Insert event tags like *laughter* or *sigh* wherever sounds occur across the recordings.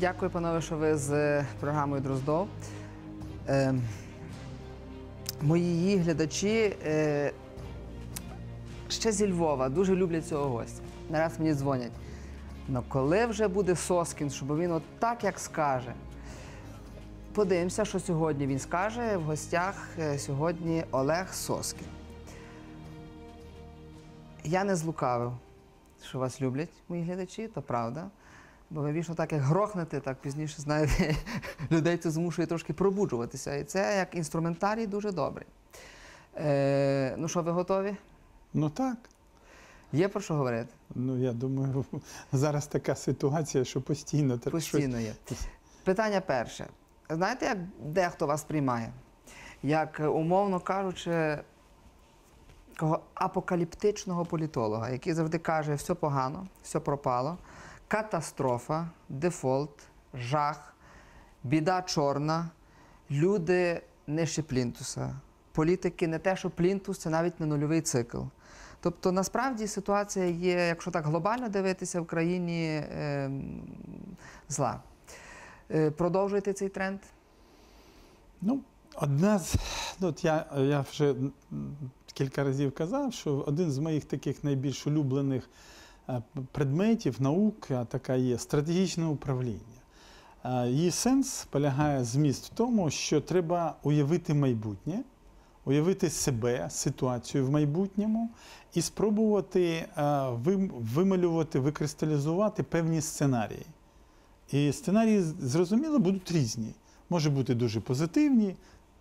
Дякую, панове, що ви з програмою Дроздов. Ем, мої глядачі е, ще зі Львова дуже люблять цього гостя. Нараз мені дзвонять. Ну коли вже буде Соскін, щоб він от так як скаже. Подивимося, що сьогодні він скаже в гостях е, сьогодні Олег Соскін. Я не злукавив, що вас люблять мої глядачі, то правда. Бо навіщо так як грохнете, так пізніше знаєте, *laughs* людей це змушує трошки пробуджуватися. І це як інструментарій дуже добрий. Е, Ну що, ви готові? Ну так. Є про що говорити? Ну я думаю, *laughs* зараз така ситуація, що постійно треба. Постійно є. Питання перше. Знаєте, як дехто вас приймає? Як, е, умовно кажучи, такого апокаліптичного політолога, який завжди каже, що все погано, все пропало катастрофа, дефолт, жах, біда чорна, люди нижче плінтуса. Політики не те, що плінтус, це навіть не нульовий цикл. Тобто, насправді ситуація є, якщо так глобально дивитися в країні е, зла. Е, Продовжуєте цей тренд? Ну, одна з ну, от я, я вже кілька разів казав, що один з моїх таких найбільш улюблених. Е, предметів, наук, така є стратегічне управління. Е, її сенс полягає зміст в тому, що треба уявити майбутнє, уявити себе, ситуацію в майбутньому і спробувати е, вималювати, викристалізувати певні сценарії. І сценарії, зрозуміло, будуть різні. Може бути дуже позитивні,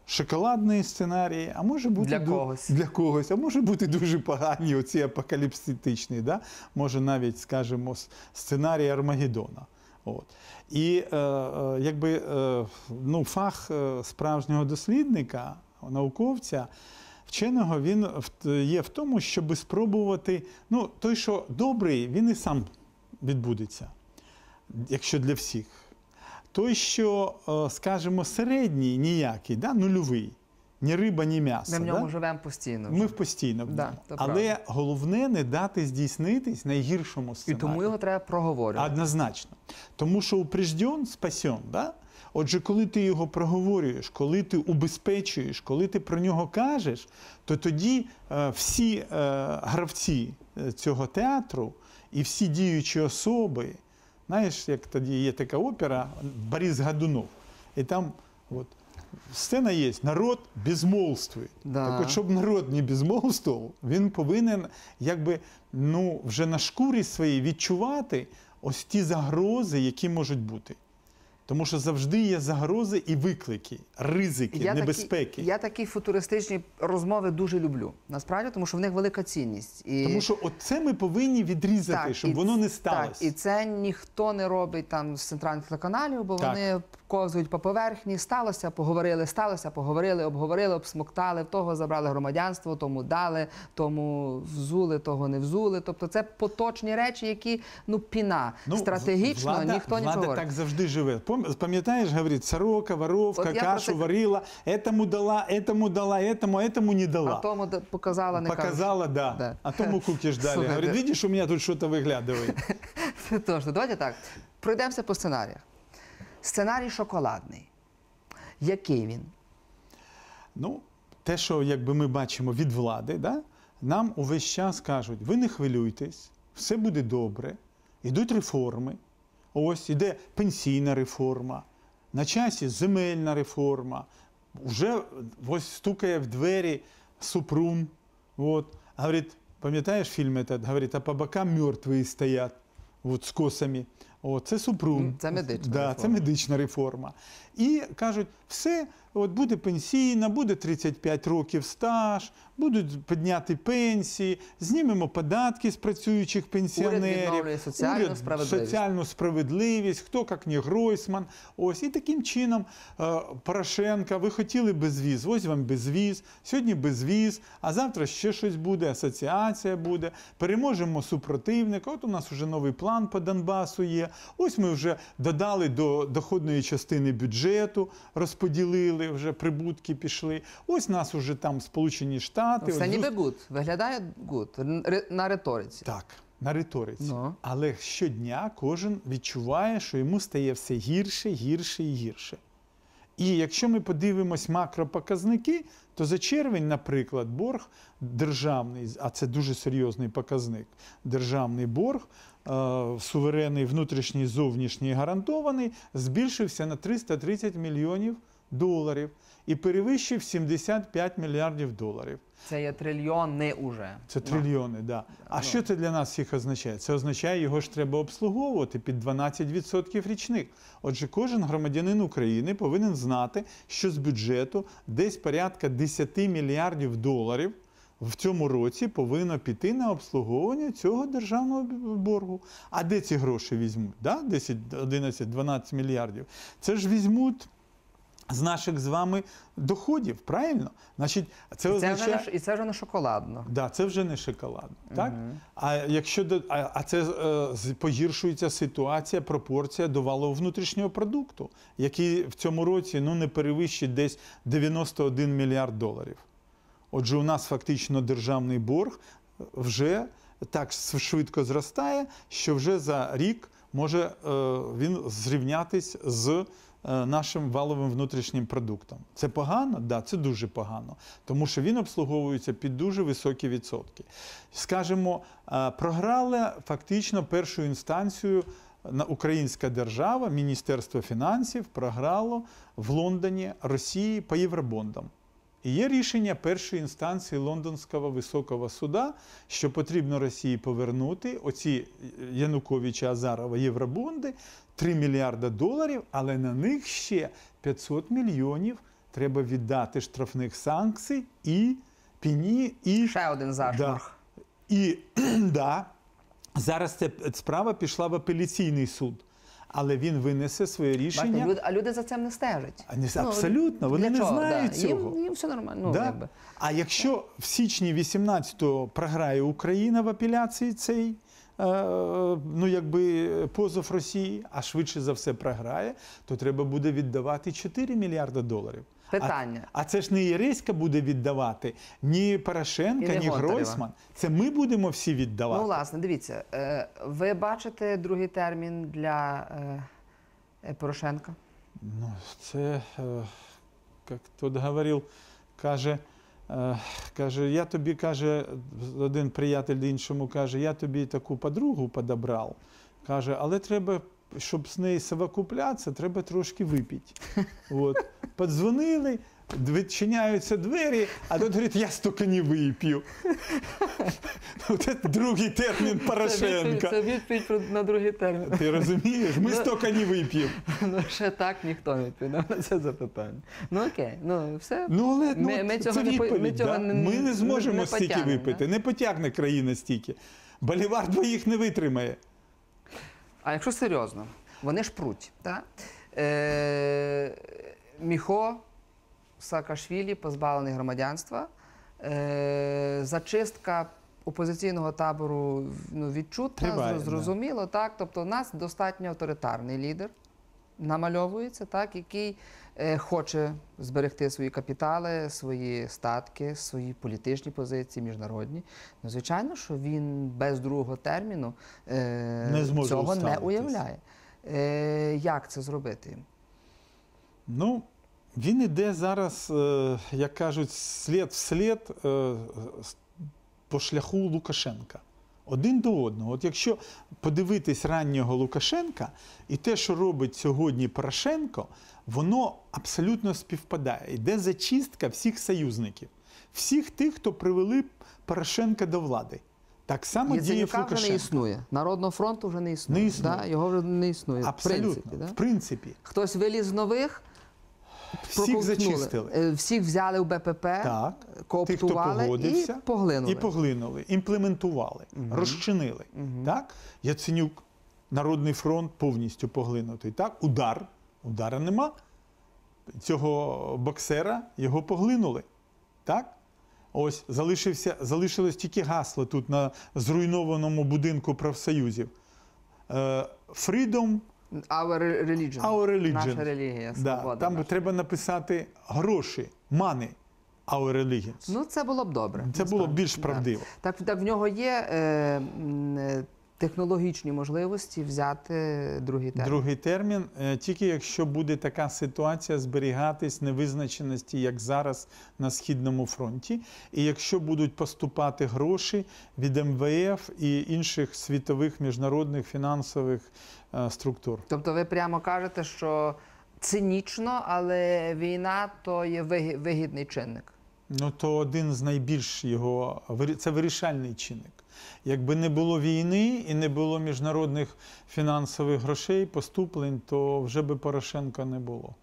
шоколадний сценарій, а може бути для когось, для когось, а може бути дуже погані, оці апокаліпситичні, да? може навіть, скажімо, сценарій Армагеддона. От. І е, е, якби е, ну, фах е, справжнього дослідника, науковця, вченого він є в тому, щоб спробувати. ну, Той, що добрий, він і сам відбудеться, якщо для всіх той, що, е, скажімо, середній ніякий, да, нульовий, ні риба, ні м'ясо. Ми в ньому да? живемо постійно. Вже. Ми постійно в ньому. Але правда. головне не дати здійснитись найгіршому сценарію. І тому його треба проговорювати. Однозначно. Тому що упрежден спасен, да? Отже, коли ти його проговорюєш, коли ти убезпечуєш, коли ти про нього кажеш, то тоді е, всі е, гравці е, цього театру і всі діючі особи, Знаєш, як тоді є така опера Борис Годунов, і там от, сцена є, народ безмолствує. Да. Так от, щоб народ не безмолвствував, він повинен якби, ну, вже на шкурі своїй відчувати ось ті загрози, які можуть бути. Тому що завжди є загрози і виклики, ризики, я небезпеки. Такі, я такі футуристичні розмови дуже люблю. Насправді, тому що в них велика цінність. І... Тому що оце ми повинні відрізати, так, щоб і, воно не сталося. Так, І це ніхто не робить там з центральних телеканалів, бо так. вони ковзують по поверхні. Сталося, поговорили, сталося, поговорили, обговорили, обсмоктали, в того забрали громадянство, тому дали, тому взули, того не взули. Тобто, це поточні речі, які ну піна ну, стратегічно влада, ніхто не нічого так завжди живе. Пам'ятаєш, говорить, сорока, воровка, От кашу це... варила, етому дала, етому дала, етому, етому не дала. А тому показала не показала, да. да. А тому кукиш далі. Говорить, видиш, у мене тут щось виглядає. Це *laughs* точно. Давайте так. Пройдемося по сценаріях. Сценарій шоколадний. Який він? Ну, те, що якби ми бачимо від влади, да, нам увесь час кажуть: ви не хвилюйтесь, все буде добре, йдуть реформи. Ось іде пенсійна реформа, на часі земельна реформа. Вже ось стукає в двері супрум. Вот, говорить, пам'ятаєш фільм Говорить, а по бокам мертві стоять, вот с косами. О, це Супрун. Це медична да, реформа. Це медична реформа. І кажуть, все, от буде пенсійна, буде 35 років стаж, будуть підняти пенсії, знімемо податки з працюючих пенсіонерів, Уряд соціальну уряд, справедливість. соціальну справедливість, хто як не Гройсман. Ось і таким чином е, Порошенка, ви хотіли безвіз, ось вам безвіз, сьогодні безвіз, а завтра ще щось буде, асоціація буде. Переможемо супротивника. От у нас вже новий план по Донбасу є. Ось ми вже додали до доходної частини бюджету, розподілили вже прибутки пішли. Ось нас вже там Сполучені Штати. Все ніби гуд. Виглядає гуд. на риториці. Так. На риториці, no. Ну. але щодня кожен відчуває, що йому стає все гірше, гірше і гірше. І якщо ми подивимось макропоказники, то за червень, наприклад, борг державний, а це дуже серйозний показник. Державний борг Е, суверенний внутрішній зовнішній гарантований збільшився на 330 мільйонів доларів і перевищив 75 мільярдів доларів. Це є трильйони уже. Це ну. трильйони, так. Да. А ну. що це для нас всіх означає? Це означає, його ж треба обслуговувати під 12% річних. Отже, кожен громадянин України повинен знати, що з бюджету десь порядка 10 мільярдів доларів в цьому році повинно піти на обслуговування цього державного боргу. А де ці гроші візьмуть? Да? 10, 11, 12 мільярдів. Це ж візьмуть. З наших з вами доходів, правильно? Значить, це і це вже не і це вже не шоколадно. Да, це вже не шоколадно. Так а якщо а, а це е, погіршується ситуація, пропорція до валового внутрішнього продукту, який в цьому році ну не перевищить десь 91 мільярд доларів. Отже, у нас фактично державний борг вже так швидко зростає, що вже за рік може е, він зрівнятись з е, нашим валовим внутрішнім продуктом. Це погано? Так, да, це дуже погано, тому що він обслуговується під дуже високі відсотки. Скажемо, е, програли фактично першу інстанцію. Українська держава, Міністерство фінансів програло в Лондоні Росії по євробондам. І є рішення першої інстанції Лондонського високого суда, що потрібно Росії повернути оці е, Януковича Азарова Євробонди 3 мільярда доларів, але на них ще 500 мільйонів треба віддати штрафних санкцій і піні і ще один зашморг. Да, і *clears throat* да, зараз ця справа пішла в апеляційний суд але він винесе своє рішення. Бачите, а люди за цим не стежать. А не, ну, абсолютно, вони не знають да. цього. Їм, їм все нормально. Ну, да? якби. А якщо так. в січні 18-го програє Україна в апеляції цей е, ну якби позов Росії, а швидше за все програє, то треба буде віддавати 4 мільярди доларів питання. А, а це ж не Єреська буде віддавати, ні Порошенка, ні Гройсман. Це ми будемо всі віддавати. Ну, власне, дивіться, е, ви бачите другий термін для е, Порошенка? Ну, це е, як тут говорив, каже. Каже, я тобі каже, один приятель іншому каже, я тобі таку подругу подобрав. Каже, але треба щоб з неї совокуплятися, треба трошки випити. От. Подзвонили, відчиняються двері, а тут говорить, я стільки не вип'ю. Це другий термін Порошенка. Це відповідь на другий термін. Ти розумієш? Ми ну, стільки не вип'ємо. Ну, ще так ніхто не відповідав на це запитання. Ну окей, ну все. Ну, але ну, ми, це відповідь, не, ми, не, зможемо стільки випити, не потягне країна стільки. Болівар двоїх не витримає. А якщо серйозно, вони ж пруть. Так? Е, Міхо Саакашвілі позбавлений громадянства, е, зачистка опозиційного табору ну, відчутна, Триває, зрозуміло. Так? Тобто, у нас достатньо авторитарний лідер намальовується, так, який е, хоче зберегти свої капітали, свої статки, свої політичні позиції, міжнародні. Ну, звичайно, що він без другого терміну е, не цього уставитись. не уявляє. Е, як це зробити? Ну, він іде зараз, як кажуть, слід вслід по шляху Лукашенка один до одного. От якщо подивитись раннього Лукашенка і те, що робить сьогодні Порошенко, воно абсолютно співпадає. Йде зачистка всіх союзників, всіх тих, хто привели Порошенка до влади. Так само діє Лукашенко. вже не існує. Народного фронту вже не існує. Не існує. Да? Його вже не існує. Абсолютно. В принципі, да? в принципі. Хтось виліз з нових. Всіх ну, зачистили. Е, всіх взяли в БПП, так. коптували Тих, хто і поглинули. І поглинули, імплементували, угу. розчинили. Угу. Так? Яценюк, Народний фронт повністю поглинутий. Так? Удар, удара нема. Цього боксера його поглинули. Так? Ось залишився, залишилось тільки гасло тут на зруйнованому будинку профсоюзів. Е, Freedom Our religion. Our religion. Наша релігія. Да. Там наша. треба написати гроші, money, our religion. Ну, це було б добре. Це було б більш правдиво. Так, так в нього є е, е, технологічні можливості взяти другий термін. Другий термін, е, тільки якщо буде така ситуація зберігатись невизначеності, як зараз на східному фронті, і якщо будуть поступати гроші від МВФ і інших світових міжнародних фінансових е, структур, тобто ви прямо кажете, що цинічно, але війна то є вигідний чинник. Ну то один з найбільш його це вирішальний чинник. Якби не було війни і не було міжнародних фінансових грошей, поступлень, то вже би Порошенка не було.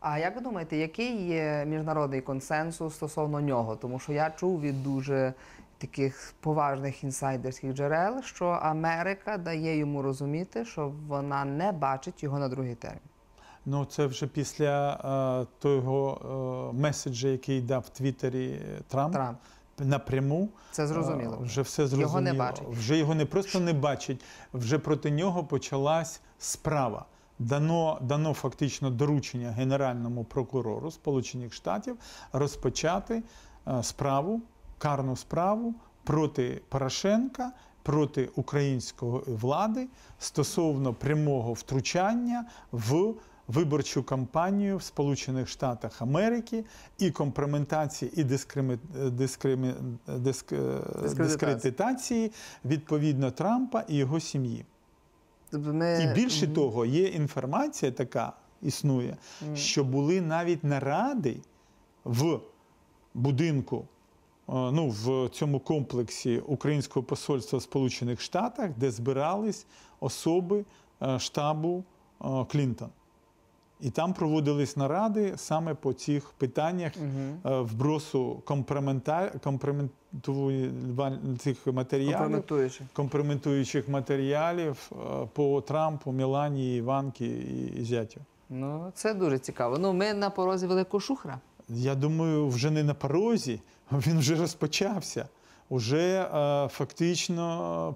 А як ви думаєте, який є міжнародний консенсус стосовно нього? Тому що я чув від дуже таких поважних інсайдерських джерел, що Америка дає йому розуміти, що вона не бачить його на другий термін. Ну, це вже після е, того е, меседжа, який дав в Твіттері е, Трамп. Трамп напряму це зрозуміло. Вже все зрозуміло. Його не бачить. Вже його не просто не бачить, вже проти нього почалась справа. Дано дано фактично доручення Генеральному прокурору Сполучених Штатів розпочати е, справу, карну справу проти Порошенка. Проти української влади стосовно прямого втручання в виборчу кампанію в Сполучених Штатах Америки і компроментації і дискримі... Дискримі... Диск... Е, дискредитації відповідно Трампа і його сім'ї. Тобто ми... І більше mm -hmm. того, є інформація така існує, mm -hmm. що були навіть наради в будинку. Е, ну, в цьому комплексі Українського посольства в Сполучених Штатах, де збирались особи е, штабу Клінтон. І там проводились наради саме по цих питаннях угу. вбросу цих матеріалів компрометуючих. матеріалів е, по Трампу, Мілані, Іванки і зятю. Ну це дуже цікаво. Ну ми на порозі великого шухра. Я думаю, вже не на порозі, він вже розпочався уже э, фактично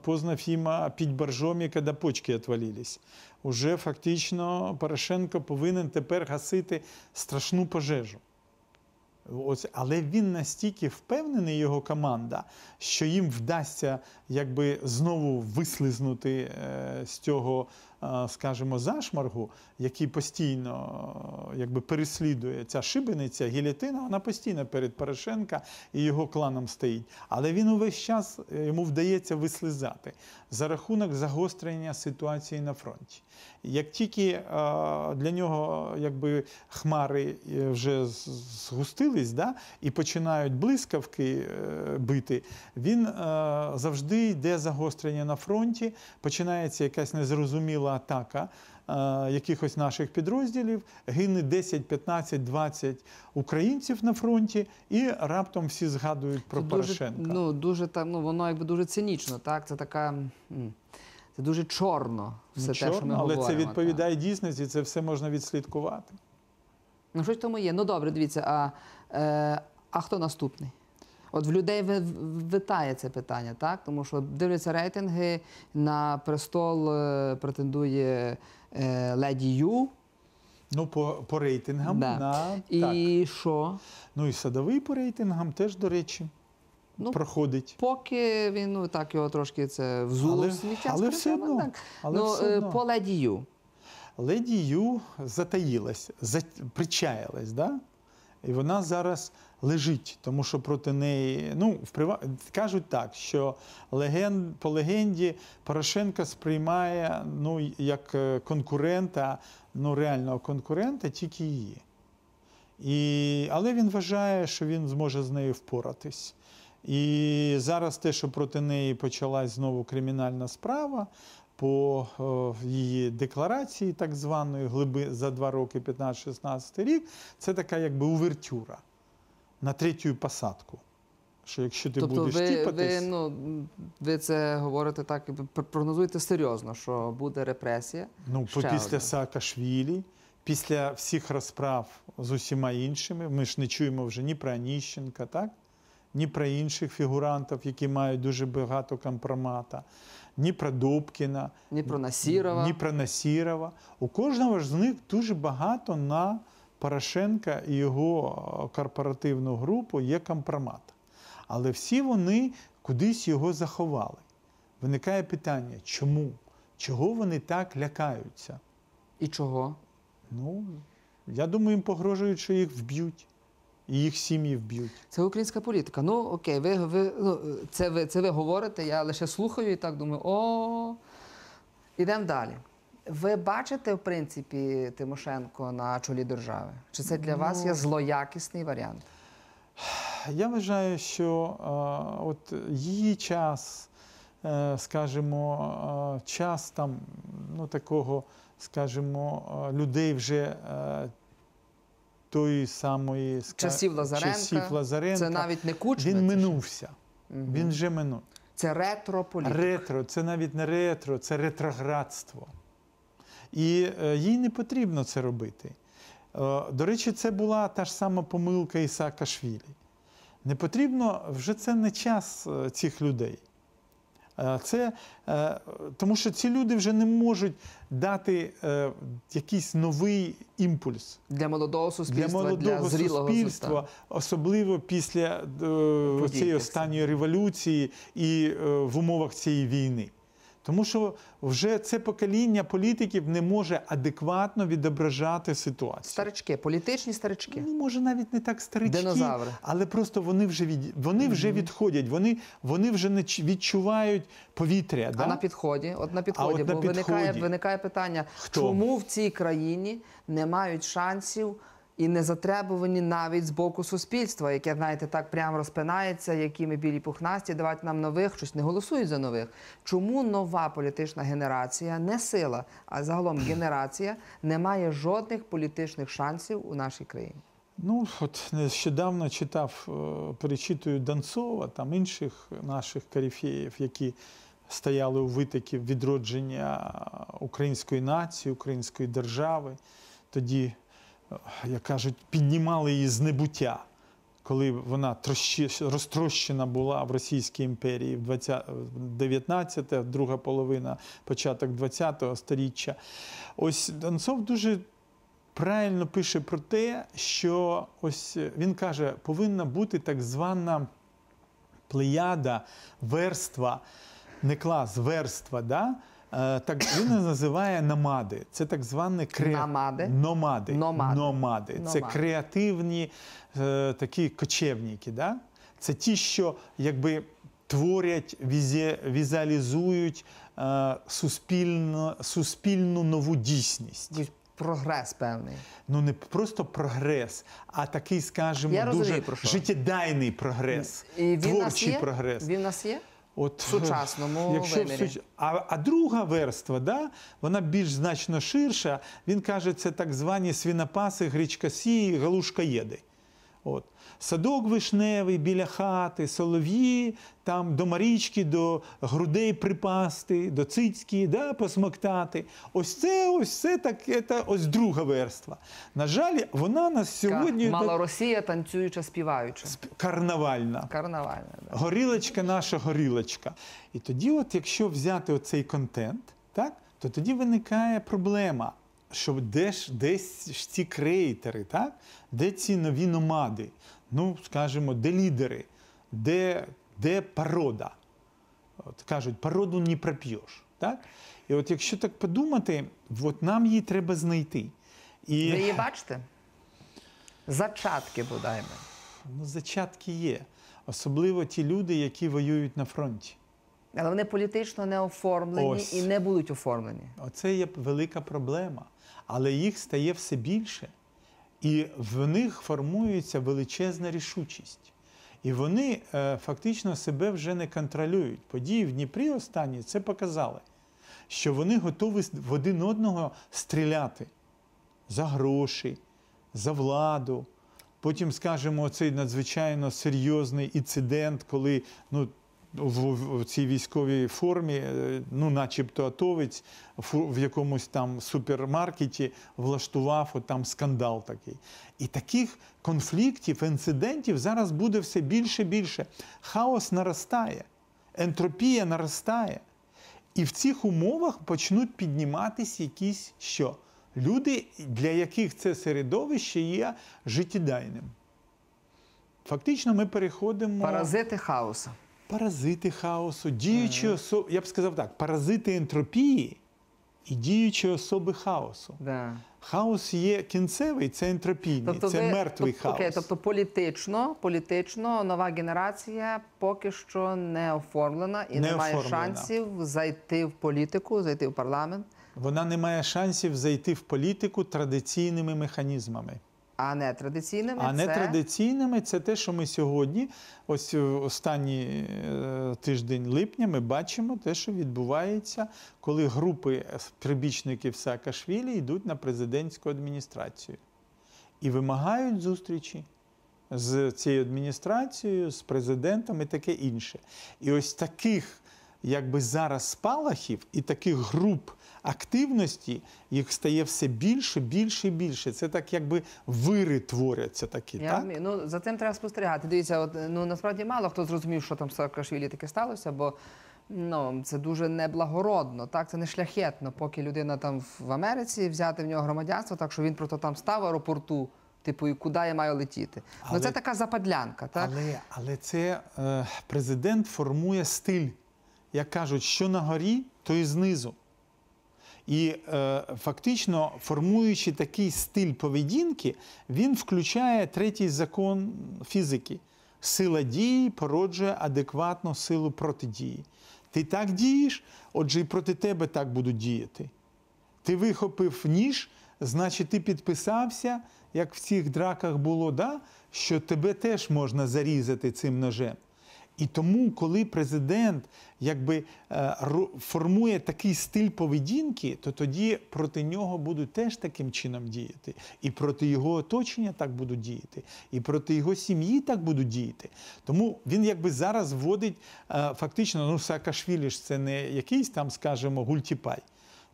э, Познафіма під боржом, яка до почки відвалились. Уже фактично Порошенко повинен тепер гасити страшну пожежу. Ось, Але він настільки впевнений, його команда, що їм вдасться якби знову вислизнути е, з цього Е, скажімо, зашмаргу, який постійно е, якби переслідує ця шибениця, гілітина, вона постійно перед Порошенка і його кланом стоїть. Але він увесь час е, йому вдається вислизати за рахунок загострення ситуації на фронті. Як тільки для нього якби хмари вже згустились, да, і починають блискавки бити, він завжди йде загострення на фронті, починається якась незрозуміла атака е, якихось наших підрозділів, гине 10, 15, 20 українців на фронті, і раптом всі згадують про це Порошенка. Дуже, ну дуже там ну воно якби дуже цинічно. Так, це така. Це дуже чорно, все не ну, те, що ми але говоримо. Але це відповідає так. дійсності, це все можна відслідкувати. Ну, щось тому є. Ну добре, дивіться, а е, а хто наступний? От в людей витає це питання, так? Тому що дивляться рейтинги, на престол е, претендує е, леді Ю. Ну, по по рейтингам, да. на і так. що? Ну і садовий по рейтингам теж, до речі, ну, проходить. Поки він ну так його трошки це взуло але, сміття. Але все одно. Але ну, все е, одно. По леді Ю. Леді Ю затаїлась, за... причаялась, да? І вона зараз лежить, тому що проти неї, ну, вприва... кажуть так, що леген... по легенді Порошенка сприймає ну, як е, конкурента, ну реального конкурента, тільки її. І... Але він вважає, що він зможе з нею впоратись. І зараз те, що проти неї почалась знову кримінальна справа, по е, її декларації, так званої глиби за два роки, 15-16 рік, це така якби увертюра на третю посадку. Що якщо ти тобто будеш ви, тіпатись... ви, ну, ви це говорите так, прогнозуєте серйозно, що буде репресія. Ну, ще після одне. Саакашвілі, після всіх розправ з усіма іншими, ми ж не чуємо вже ні про Аніщенка, так? ні про інших фігурантів, які мають дуже багато компромата ні про Добкіна, ні про Насірова. Ні про Насірова. У кожного ж з них дуже багато на Порошенка і його е, корпоративну групу є компромат. Але всі вони кудись його заховали. Виникає питання, чому? Чого вони так лякаються? І чого? Ну, я думаю, їм погрожують, що їх вб'ють і їх сім'ї вб'ють. Це українська політика. Ну окей, ви ви ну, це ви це ви говорите. Я лише слухаю і так думаю, о, ідемо далі. Ви бачите, в принципі, Тимошенко на чолі держави? Чи це для ну, вас є ну, злоякісний варіант? Я вважаю, що е, от її час, е, скажімо, е, час там ну, такого, скажімо, людей вже. Е, тої самої часів Часів Лазаренка. Це навіть не Кучма. Він минувся. Угу. Він вже минув. Це ретрополітика. Ретро, це навіть не ретро, це ретроградство. І е, їй не потрібно це робити. Е, до речі, це була та ж сама помилка Ісака Не потрібно вже це не час е, цих людей. Е, це е, тому, що ці люди вже не можуть дати е, якийсь новий імпульс для молодого суспільства, для молодого для суспільства, зрілого особливо після цієї останньої революції і в умовах цієї війни. Тому що вже це покоління політиків не може адекватно відображати ситуацію. Старички, політичні старички. Ну, може, навіть не так старички, Динозаври. але просто вони вже від вони вже mm -hmm. відходять, вони вони вже не відчувають повітря. А да? на підході, от на підході, а от бо підході. виникає виникає питання, Хто? чому в цій країні не мають шансів і не затребувані навіть з боку суспільства, яке, знаєте, так прямо розпинається, які ми білі пухнасті, давайте нам нових, щось не голосують за нових. Чому нова політична генерація, не сила, а загалом генерація не має жодних політичних шансів у нашій країні? Ну, от нещодавно читав, е, перечитую Данцова, там інших наших корифеїв, які стояли у витоків відродження української нації, української держави. Тоді як кажуть, піднімали її з небуття, коли вона розтрощена була в Російській імперії в 19-те, друга половина, початок 20-го століття. Ось Донцов дуже правильно пише про те, що ось е, він каже, повинна бути так звана плеяда верства, не клас, верства. да? Е, так він *coughs* називає намади. Це так звані кре... намади. Номади. Номади. Номади. Це креативні е, такі кочевники. Да? Це ті, що якби творять, візі... візуалізують е, суспільно... суспільну нову дійсність. Прогрес певний. Ну не просто прогрес, а такий, скажімо, Я дуже життєдайний прогрес. І він творчий нас є? прогрес. Він нас є? От, сучасному *laughs* якщо вимірі. Суч... А а друга верства, да, вона більш значно ширша. Він каже, це так звані свінопаси, грічкосії, галушкаєди. От. Садок вишневий біля хати, солов'ї, там до марічки, до грудей припасти, до цицьки, да, посмоктати. Ось це ось це так, це ось друга верства. На жаль, вона нас сьогодні. Мала так... Росія танцююча, співаюча. Карнавальна. Карнавальна, да. Горілочка наша горілочка. І тоді, от, якщо взяти оцей контент, так, то тоді виникає проблема що де ж десь ж ці креатори, так? де ці нові номади, ну, скажімо, де лідери, де де порода. От Кажуть, породу не проп'єш. Так? І от якщо так подумати, от нам її треба знайти. І... Ви її бачите? Зачатки, бодай ми. Ну, Зачатки є. Особливо ті люди, які воюють на фронті але вони політично не оформлені Ось. і не будуть оформлені. Оце є велика проблема, але їх стає все більше, і в них формується величезна рішучість. І вони е, фактично себе вже не контролюють. Події в Дніпрі останні це показали, що вони готові в один одного стріляти за гроші, за владу. Потім скажемо цей надзвичайно серйозний інцидент, коли ну в цій військовій формі, е, ну, начебто атовець, в якомусь там супермаркеті влаштував от там скандал такий. І таких конфліктів, інцидентів зараз буде все більше і більше. Хаос наростає, ентропія наростає. І в цих умовах почнуть підніматися якісь що? Люди, для яких це середовище є життєдайним. Фактично, ми переходимо. Паразити хаоса. Паразити хаосу, діючі ага. особи, я б сказав так, паразити ентропії і діючі особи хаосу. Да. Хаос є кінцевий, це ентропійний, тобто це ви, мертвий тоб, хаос. Окей, Тобто політично, політично нова генерація поки що не оформлена і не має шансів зайти в політику, зайти в парламент. Вона не має шансів зайти в політику традиційними механізмами. А не традиційними а не традиційними це те, що ми сьогодні, ось е, останній е, тиждень липня, ми бачимо те, що відбувається, коли групи прибічників Саакашвілі йдуть на президентську адміністрацію і вимагають зустрічі з цією адміністрацією, з президентом і таке інше. І ось таких, якби зараз спалахів і таких груп активності їх стає все більше, більше і більше. Це так, якби вири творяться такі. Я так? Ну за цим треба спостерігати. Дивіться, от ну насправді мало хто зрозумів, що там в Саакашвілі таке сталося, бо. Ну, це дуже неблагородно, так це не шляхетно, поки людина там в Америці взяти в нього громадянство, так що він просто там став в аеропорту, типу, і куди я маю летіти. Але, ну це така западлянка, так але але це е, президент формує стиль, як кажуть, що на горі, то і знизу. І е, фактично формуючи такий стиль поведінки, він включає третій закон фізики. Сила дії породжує адекватну силу протидії. Ти так дієш, отже, і проти тебе так будуть діяти. Ти вихопив ніж, значить, ти підписався, як в цих драках було, да? що тебе теж можна зарізати цим ножем. І тому, коли президент якби е, формує такий стиль поведінки, то тоді проти нього будуть теж таким чином діяти, і проти його оточення так будуть діяти, і проти його сім'ї так будуть діяти. Тому він якби зараз вводить е, фактично ну Саакашвілі ж це не якийсь там, скажімо, гультіпай.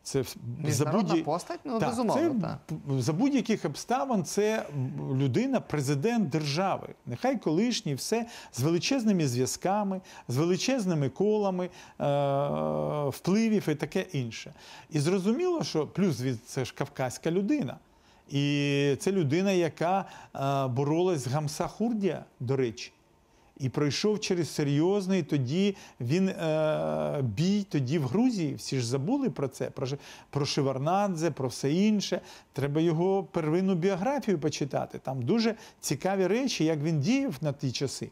Це Міжнародна за постать? Ну, так, безумовно, це, так. За будь-яких обставин це людина, президент держави. Нехай колишній, все з величезними зв'язками, з величезними колами е- впливів і таке інше. І зрозуміло, що плюс від це ж кавказька людина. І це людина, яка е боролась з гамсахурдія, до речі і пройшов через серйозний тоді він е, бій тоді в Грузії. Всі ж забули про це, про про Шеварнадзе, про все інше. Треба його первинну біографію почитати. Там дуже цікаві речі, як він діяв на ті часи.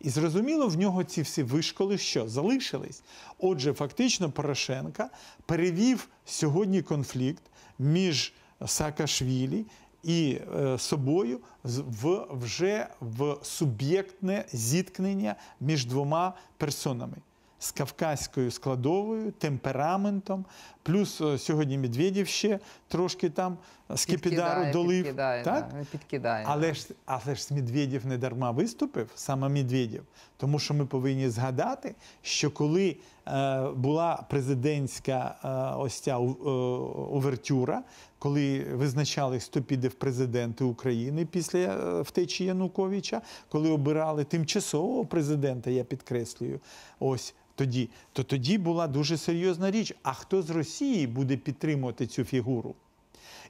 І зрозуміло, в нього ці всі вишколи що залишились. Отже, фактично, Порошенка перевів сьогодні конфлікт між Саакашвілі і е, собою в вже в суб'єктне зіткнення між двома персонами. З кавказькою складовою, темпераментом, плюс е, сьогодні Медведів ще трошки там скипідару долив. Підкидає, так? Да, підкидає. Але ж але ж Медведєв не дарма виступив, саме Медведів, Тому що ми повинні згадати, що коли Е, була президентська е, ось ця овертюра, е, коли визначали, хто піде в президенти України після втечі Януковича, коли обирали тимчасового президента, я підкреслюю, ось. Тоді то тоді була дуже серйозна річ. А хто з Росії буде підтримувати цю фігуру?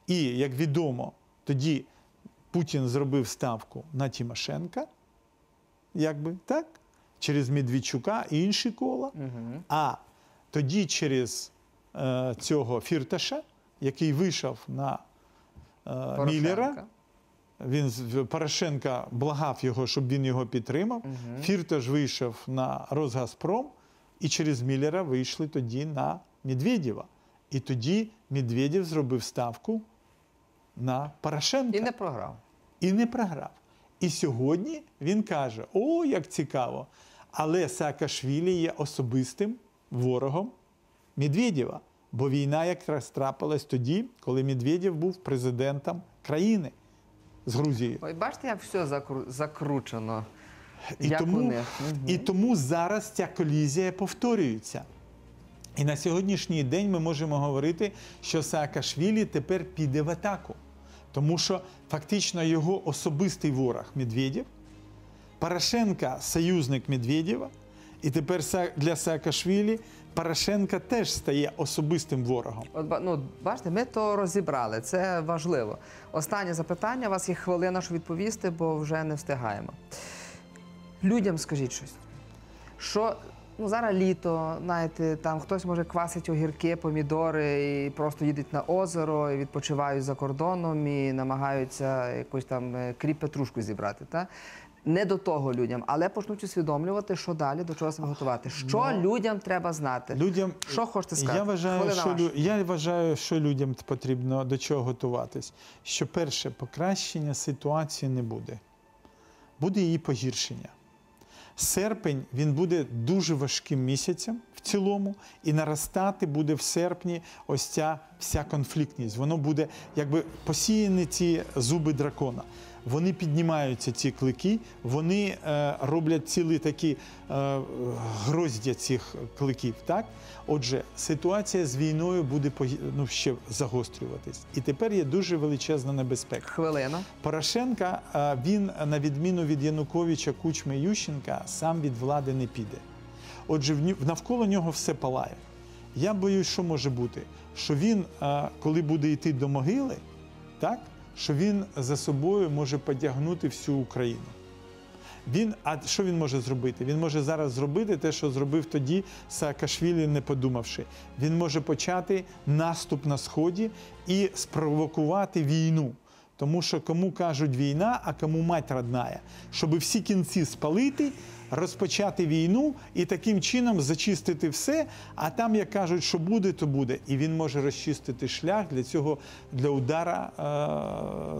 І як відомо, тоді Путін зробив ставку на Тімошенка, якби так через Медведчука і інші кола, угу. а тоді через е, цього Фірташа, який вийшов на е, Міллера, він Порошенка благав його, щоб він його підтримав. Угу. Фірташ вийшов на Розгазпром, і через Міллера вийшли тоді на Медведєва. І тоді Медведєв зробив ставку на Порошенка. І не програв. І не програв. І сьогодні він каже: О, як цікаво! Але Саакашвілі є особистим ворогом Медведєва, бо війна якраз трапилась тоді, коли Медведєв був президентом країни з Грузії. Ой, бачите, як все закру... закручено. І як тому, угу. і тому зараз ця колізія повторюється. І на сьогоднішній день ми можемо говорити, що Саакашвілі тепер піде в атаку, тому що фактично його особистий ворог Медведєв. Порошенка союзник Медведєва, і тепер для Саакашвілі Порошенка теж стає особистим ворогом. От ну, бачите, ми то розібрали. Це важливо. Останнє запитання. У вас є хвилина, щоб відповісти, бо вже не встигаємо. Людям скажіть щось. Що ну, зараз літо, знаєте, там хтось може квасить огірки, помідори, і просто їдуть на озеро, і відпочивають за кордоном і намагаються якусь там е, кріп петрушку зібрати. Та? не до того людям, але почнуть усвідомлювати, що далі до чого себе готувати. Що Но... Ну, людям треба знати? Людям що хочете сказати? Я вважаю, що лю... я вважаю, що людям потрібно до чого готуватись. Що перше покращення ситуації не буде, буде її погіршення. Серпень він буде дуже важким місяцем в цілому, і наростати буде в серпні ось ця вся конфліктність. Воно буде якби посіяні ці зуби дракона вони піднімаються ці клики, вони е, роблять цілі такі е, гроздя цих кликів. Так, отже, ситуація з війною буде ну, ще загострюватись, і тепер є дуже величезна небезпека. Хвилина Порошенка е, він, на відміну від Януковича, Кучми Ющенка, сам від влади не піде. Отже, навколо нього все палає. Я боюсь, що може бути, що він, е, коли буде йти до могили, так що він за собою може потягнути всю Україну. Він, А що він може зробити? Він може зараз зробити те, що зробив тоді Саакашвілі, не подумавши. Він може почати наступ на Сході і спровокувати війну. Тому що кому кажуть війна, а кому мать родная, щоб всі кінці спалити розпочати війну і таким чином зачистити все. А там, як кажуть, що буде, то буде. І він може розчистити шлях для цього для удара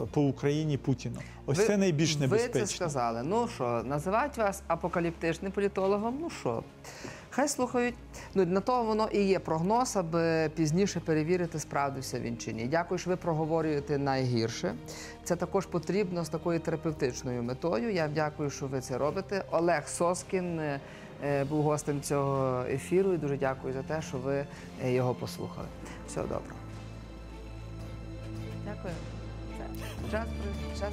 е, по Україні Путіну. Ось ви, це найбільш небезпечно. Ви це сказали. Ну що, називають вас апокаліптичним політологом? Ну що. Хай слухають. Ну на то воно і є прогноз, аби пізніше перевірити, справдився він чи ні. Дякую, що ви проговорюєте найгірше. Це також потрібно з такою терапевтичною метою. Я дякую, що ви це робите. Олег Соскін е, е, був гостем цього ефіру. і Дуже дякую за те, що ви е, його послухали. Всього доброго. Дякую. Час, час.